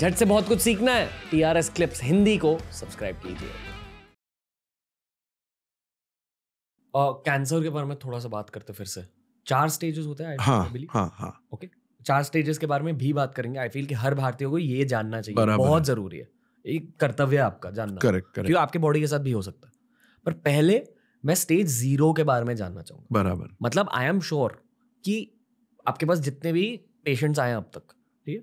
झट से बहुत कुछ सीखना है T R S clips Hindi को सब्सक्राइब कीजिए कैंसर के बारे में थोड़ा सा बात करते फिर से चार स्टेजेस होते हैं आई ओके हाँ, हाँ, हाँ। चार स्टेजेस के बारे में भी बात करेंगे आई फील कि हर भारतीय को ये जानना चाहिए बहुत जरूरी है एक कर्तव्य है आपका जानना करेक्ट करेक्ट क्योंकि आपके बॉडी के साथ भी हो सकता है पर पहले मैं स्टेज जीरो के बारे में जानना चाहूंगा बराबर मतलब आई एम श्योर कि आपके पास जितने भी पेशेंट्स आए हैं अब तक ठीक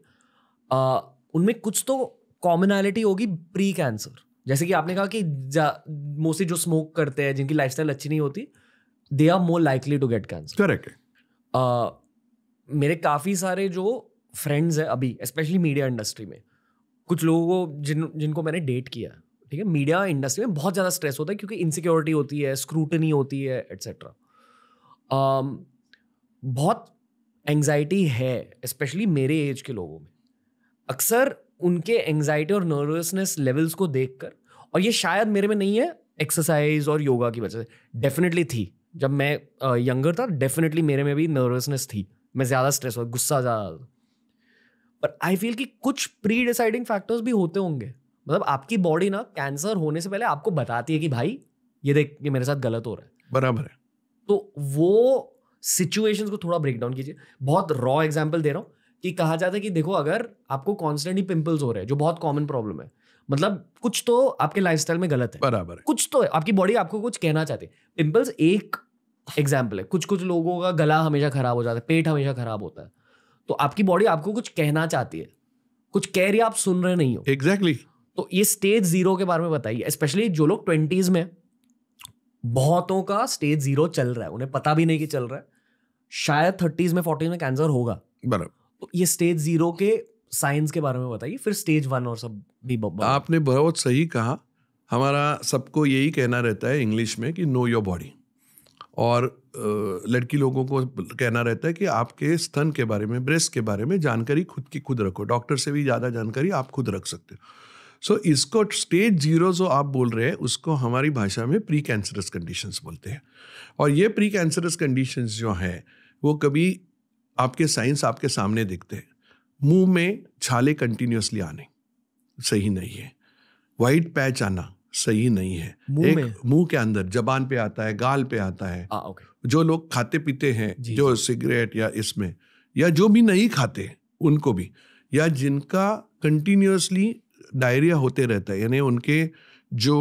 है उनमें कुछ तो कॉमनैलिटी होगी प्री कैंसर जैसे कि आपने कहा कि मोस्टली जो स्मोक करते हैं जिनकी लाइफ अच्छी नहीं होती they are more likely to get cancer correct मेरे काफ़ी सारे जो फ्रेंड्स हैं अभी स्पेशली मीडिया इंडस्ट्री में कुछ लोगों को जिन जिनको मैंने डेट किया ठीक है मीडिया इंडस्ट्री में बहुत ज़्यादा स्ट्रेस होता है क्योंकि इनसिक्योरिटी होती है स्क्रूटनी होती है एट्सेट्रा um, बहुत एंग्जाइटी है स्पेशली मेरे एज के लोगों में अक्सर उनके एंग्जाइटी और नर्वसनेस लेवल्स को देख कर और ये शायद मेरे में नहीं है एक्सरसाइज और योगा की वजह से डेफिनेटली थी जब मैं यंगर था डेफिनेटली मेरे में भी नर्वसनेस थी मैं ज़्यादा स्ट्रेस हुआ गुस्सा ज़्यादा पर आई फील कि कुछ प्री डिसाइडिंग फैक्टर्स भी होते होंगे मतलब आपकी बॉडी ना कैंसर होने से पहले आपको बताती है कि भाई ये देख ये मेरे साथ गलत हो रहा है बराबर है तो वो सिचुएशंस को थोड़ा ब्रेक डाउन कीजिए बहुत रॉ एग्जाम्पल दे रहा हूँ कि कहा जाता है कि देखो अगर आपको कॉन्स्टेंटली पिंपल्स हो रहे हैं जो बहुत कॉमन प्रॉब्लम है मतलब कुछ तो आपके लाइफस्टाइल में गलत है बराबर कुछ तो है आपकी बॉडी आपको कुछ कहना चाहती है पिंपल्स एक एग्जाम्पल है कुछ कुछ लोगों का गला हमेशा खराब हो जाता है पेट हमेशा खराब होता है तो आपकी बॉडी आपको कुछ कहना चाहती है कुछ कह रही आप सुन रहे नहीं हो एग्जैक्टली exactly. तो ये स्टेज जीरो के बारे में बताइए स्पेशली जो लोग ट्वेंटीज में बहुतों का स्टेज जीरो चल रहा है उन्हें पता भी नहीं कि चल रहा है शायद थर्टीज में फोर्टीज में कैंसर होगा बराबर तो ये स्टेज जीरो के साइंस के बारे में बताइए फिर स्टेज वन और सब भी आपने बहुत सही कहा हमारा सबको यही कहना रहता है इंग्लिश में कि नो योर बॉडी और लड़की लोगों को कहना रहता है कि आपके स्तन के बारे में ब्रेस्ट के बारे में जानकारी खुद की खुद रखो डॉक्टर से भी ज़्यादा जानकारी आप खुद रख सकते हो सो so, इसको स्टेज जीरो जो आप बोल रहे हैं उसको हमारी भाषा में प्री कैंसरस कंडीशंस बोलते हैं और ये प्री कैंसरस कंडीशंस जो हैं वो कभी आपके साइंस आपके सामने दिखते हैं मुंह में छाले कंटिन्यूसली आने सही नहीं है वाइट पैच आना सही नहीं है एक मुंह के अंदर जबान पे आता है गाल पे आता है आ, ओके। जो लोग खाते पीते हैं जो सिगरेट या इसमें या जो भी नहीं खाते उनको भी या जिनका कंटिन्यूसली डायरिया होते रहता है यानी उनके जो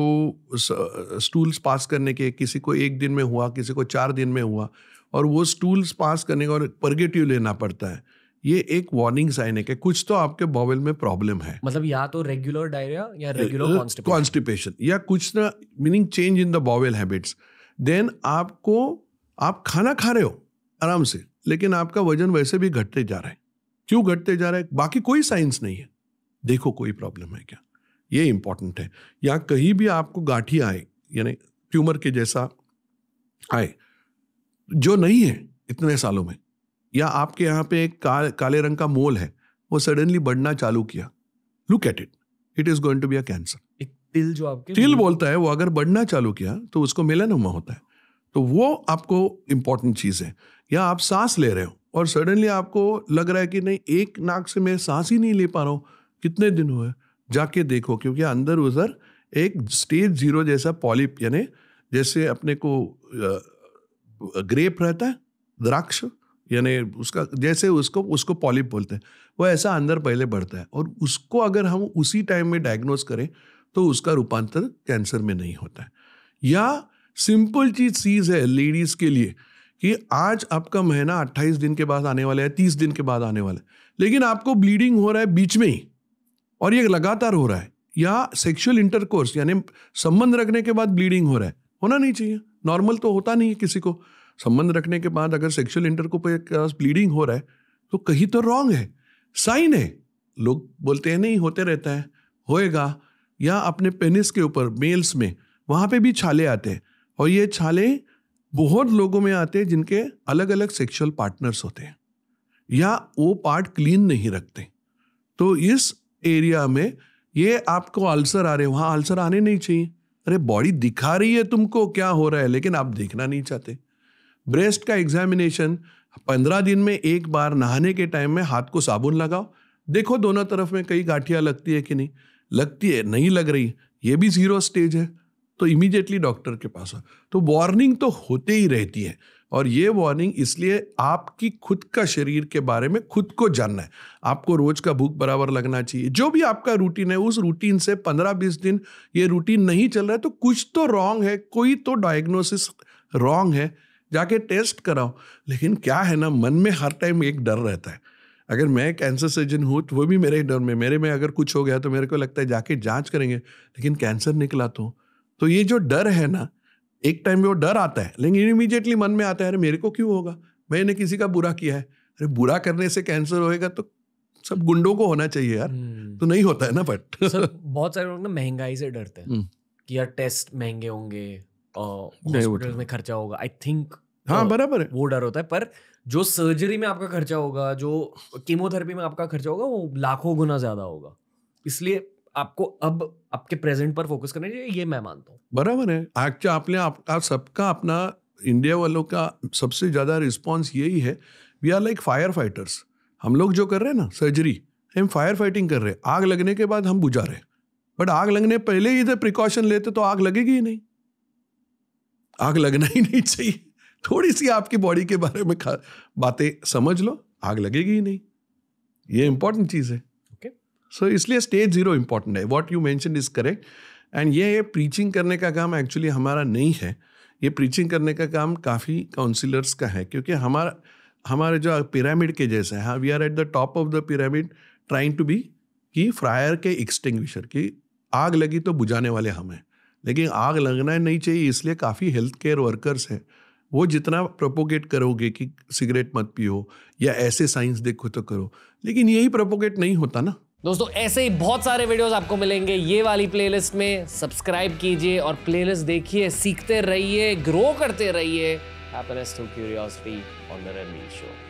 स्टूल्स पास करने के किसी को एक दिन में हुआ किसी को चार दिन में हुआ और वो स्टूल्स पास करने का और परगेटिव लेना पड़ता है ये एक वार्निंग साइन है कि कुछ तो आपके बॉवेल में प्रॉब्लम है मतलब या तो रेगुलर डायरिया या रेगुलर कॉन्स्टिपेशन या कुछ ना meaning change in the bowel habits then आपको आप खाना खा रहे हो आराम से लेकिन आपका वजन वैसे भी घटते जा रहा है क्यों घटते जा रहा है बाकी कोई साइंस नहीं है देखो कोई प्रॉब्लम है क्या ये इंपॉर्टेंट है या कहीं भी आपको गाठी आए यानी ट्यूमर के जैसा आए जो नहीं है इतने सालों में या आपके यहाँ पे एक का, काले रंग का मोल है वो सडनली बढ़ना चालू किया look at it it is going to be a cancer तिल जो आपके तिल बोलता है वो अगर बढ़ना चालू किया तो उसको मेलानोमा होता है तो वो आपको इम्पोर्टेंट चीज़ है या आप सांस ले रहे हो और सडनली आपको लग रहा है कि नहीं एक नाक से मैं सांस ही नहीं ले पा रहा हूँ कितने दिन हुए जाके देखो क्योंकि अंदर उधर एक स्टेज जीरो जैसा पॉलिप यानी जैसे अपने को ग्रेप रहता है द्राक्ष यानी उसका जैसे उसको उसको पॉलिप बोलते हैं वो ऐसा अंदर पहले बढ़ता है और उसको अगर हम उसी टाइम में डायग्नोज करें तो उसका रूपांतर कैंसर में नहीं होता है या सिंपल चीज चीज है लेडीज के लिए कि आज आपका महीना 28 दिन के बाद आने वाला है 30 दिन के बाद आने वाला है लेकिन आपको ब्लीडिंग हो रहा है बीच में ही और ये लगातार हो रहा है या सेक्सुअल इंटरकोर्स यानी संबंध रखने के बाद ब्लीडिंग हो रहा है होना नहीं चाहिए नॉर्मल तो होता नहीं है किसी को संबंध रखने के बाद अगर सेक्सुअल इंटर को ब्लीडिंग हो रहा है तो कहीं तो रॉन्ग है साइन है लोग बोलते हैं नहीं होते रहता है होएगा या अपने पेनिस के ऊपर मेल्स में वहाँ पे भी छाले आते हैं और ये छाले बहुत लोगों में आते हैं जिनके अलग अलग सेक्सुअल पार्टनर्स होते हैं या वो पार्ट क्लीन नहीं रखते तो इस एरिया में ये आपको अल्सर आ रहे हैं वहाँ अल्सर आने नहीं चाहिए अरे बॉडी दिखा रही है तुमको क्या हो रहा है लेकिन आप देखना नहीं चाहते ब्रेस्ट का एग्जामिनेशन पंद्रह दिन में एक बार नहाने के टाइम में हाथ को साबुन लगाओ देखो दोनों तरफ में कई गाठियाँ लगती है कि नहीं लगती है नहीं लग रही ये भी जीरो स्टेज है तो इमीडिएटली डॉक्टर के पास हो तो वार्निंग तो होते ही रहती है और ये वार्निंग इसलिए आपकी खुद का शरीर के बारे में खुद को जानना है आपको रोज का भूख बराबर लगना चाहिए जो भी आपका रूटीन है उस रूटीन से पंद्रह बीस दिन ये रूटीन नहीं चल रहा है तो कुछ तो रॉन्ग है कोई तो डायग्नोसिस रॉन्ग है जाके टेस्ट कराओ लेकिन क्या है ना मन में हर टाइम एक डर रहता है अगर मैं कैंसर सर्जन हूँ तो वो भी मेरे डर में मेरे में अगर कुछ हो गया तो मेरे को लगता है जाके जांच करेंगे लेकिन कैंसर निकला तो तो ये जो डर है ना एक टाइम में वो डर आता है लेकिन इमीडिएटली मन में आता है अरे मेरे को क्यों होगा मैंने किसी का बुरा किया है अरे बुरा करने से कैंसर होएगा तो सब गुंडों को होना चाहिए यार हम्म। तो नहीं होता है ना बट बहुत सारे लोग ना महंगाई से डरते हैं हम्म। कि यार टेस्ट महंगे होंगे हॉस्पिटल में खर्चा होगा आई थिंक हाँ बराबर है वो डर होता है पर जो सर्जरी में आपका खर्चा होगा जो कीमोथेरेपी में आपका खर्चा होगा वो लाखों गुना ज्यादा होगा इसलिए आपको अब आपके प्रेजेंट पर फोकस करना चाहिए ये मैं मानता हूँ बराबर है एक्चुअली आपने आपका सबका अपना इंडिया वालों का सबसे ज़्यादा रिस्पॉन्स यही है we are like fire fighters हम लोग जो कर रहे हैं ना सर्जरी हम फायर फाइटिंग कर रहे हैं आग लगने के बाद हम बुझा रहे हैं बट आग लगने पहले ही इधर प्रिकॉशन लेते तो आग लगेगी ही नहीं आग लगना ही नहीं चाहिए थोड़ी सी आपकी बॉडी के बारे में बातें समझ लो आग लगेगी ही नहीं ये इंपॉर्टेंट चीज़ है ओके सो इसलिए स्टेज जीरो इंपॉर्टेंट है what you mention is correct and ये प्रीचिंग करने का काम एक्चुअली हमारा नहीं है ये प्रीचिंग करने का काम काफ़ी काउंसिलर्स का है क्योंकि हमारा हमारे जो पिरामिड के जैसे हाँ we are at the top of the pyramid trying to be कि फ्रायर के एक्सटिंग्विशर की आग लगी तो बुझाने वाले हम हैं लेकिन आग लगना नहीं चाहिए इसलिए काफ़ी हेल्थ केयर वर्कर्स हैं वो जितना प्रोपोगेट करोगे कि सिगरेट मत पियो या ऐसे साइंस देखो तो करो लेकिन यही प्रोपोगेट नहीं होता ना दोस्तों ऐसे ही बहुत सारे वीडियोस आपको मिलेंगे ये वाली प्लेलिस्ट में सब्सक्राइब कीजिए और प्लेलिस्ट देखिए सीखते रहिए ग्रो करते रहिए happiness to curiosity on the Ranveer show